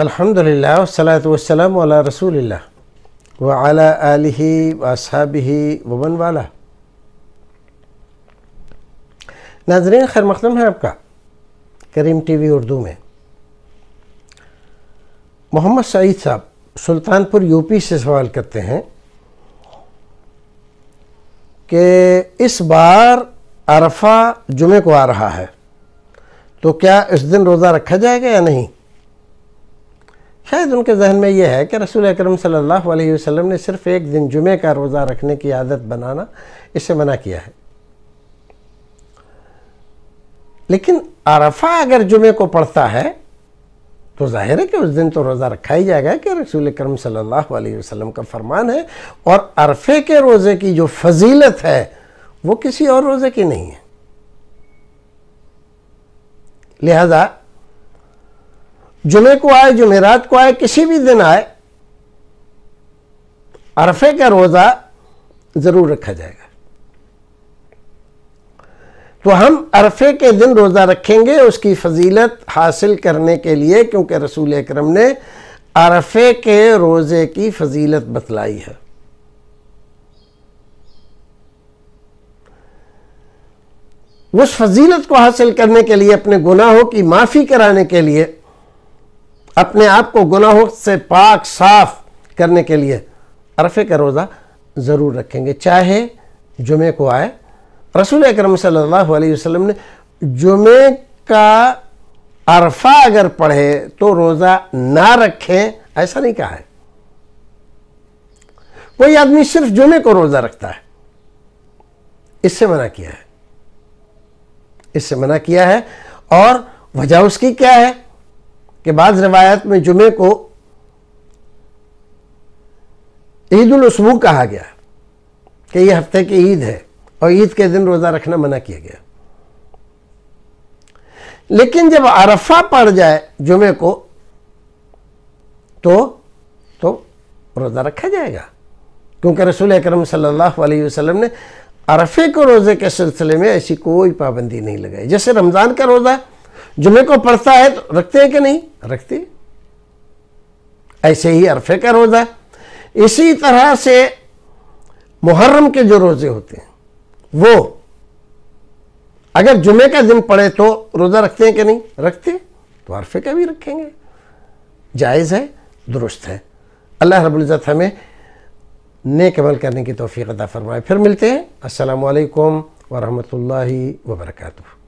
अल्हम्दुलिल्लाह अला रसूलिल्लाह व अला आलिही वसाबिही वमन वाला नाजरीन खैर मखदम है आपका करीम टीवी उर्दू में मोहम्मद सईद साहब सुल्तानपुर यूपी से सवाल करते हैं कि इस बार अरफा जुमे को आ रहा है तो क्या इस दिन रोज़ा रखा जाएगा या नहीं शायद उनके जहन में यह है कि रसूल अक्रम सल्लल्लाहु ने सिर्फ़ एक दिन जुमे का रोज़ा रखने की आदत बनाना इससे मना किया है लेकिन आरफा अगर जुमे को पढ़ता है तो जाहिर है कि उस दिन तो रोज़ा रखा ही जाएगा कि रसूल करम सल्लल्लाहु अलैहि वसल्लम का फरमान है और अरफे के रोज़े की जो फजीलत है वो किसी और रोज़े की नहीं है लिहाजा जुमे को आए जुमेरात को आए किसी भी दिन आए अरफे का रोज़ा ज़रूर रखा जाएगा तो हम अरफे के दिन रोज़ा रखेंगे उसकी फजीलत हासिल करने के लिए क्योंकि रसूल अक्रम ने अरफे के रोज़े की फजीलत बतलाई है उस फजीलत को हासिल करने के लिए अपने गुनाहों की माफ़ी कराने के लिए अपने आप को गुनाहों से पाक साफ करने के लिए अरफे का रोज़ा ज़रूर रखेंगे चाहे जुमे को आए रसूल अक्रम सल्लल्लाहु अलैहि वसल्लम ने जुमे का अरफा अगर पढ़े तो रोज़ा ना रखें ऐसा नहीं कहा है कोई आदमी सिर्फ जुमे को रोज़ा रखता है इससे मना किया है इससे मना किया है और वजह उसकी क्या है कि बाद रवायत में जुमे को ईदुलसबू कहा गया कि ये हफ्ते की ईद है और ईद के दिन रोज़ा रखना मना किया गया लेकिन जब अरफा पड़ जाए जुमे को तो तो रोज़ा रखा जाएगा क्योंकि रसूल अकरम सल्लल्लाहु अलैहि वसल्लम ने अरफे को रोज़े के सिलसिले में ऐसी कोई पाबंदी नहीं लगाई जैसे रमज़ान का रोज़ा जुमे को पढ़ता है तो रखते हैं कि नहीं रखते ऐसे ही अरफे का रोज़ा इसी तरह से मुहर्रम के जो रोज़े होते हैं वो अगर जुमे का दिन पड़े तो रोज़ा रखते हैं कि नहीं रखते तो अरफे का भी रखेंगे जायज़ है दुरुस्त है अल्लाह रबुल्ज़त हमें नेक अमल करने की तोफ़ी अदा फरमाए फिर मिलते हैं असलकम वरहमल वर्का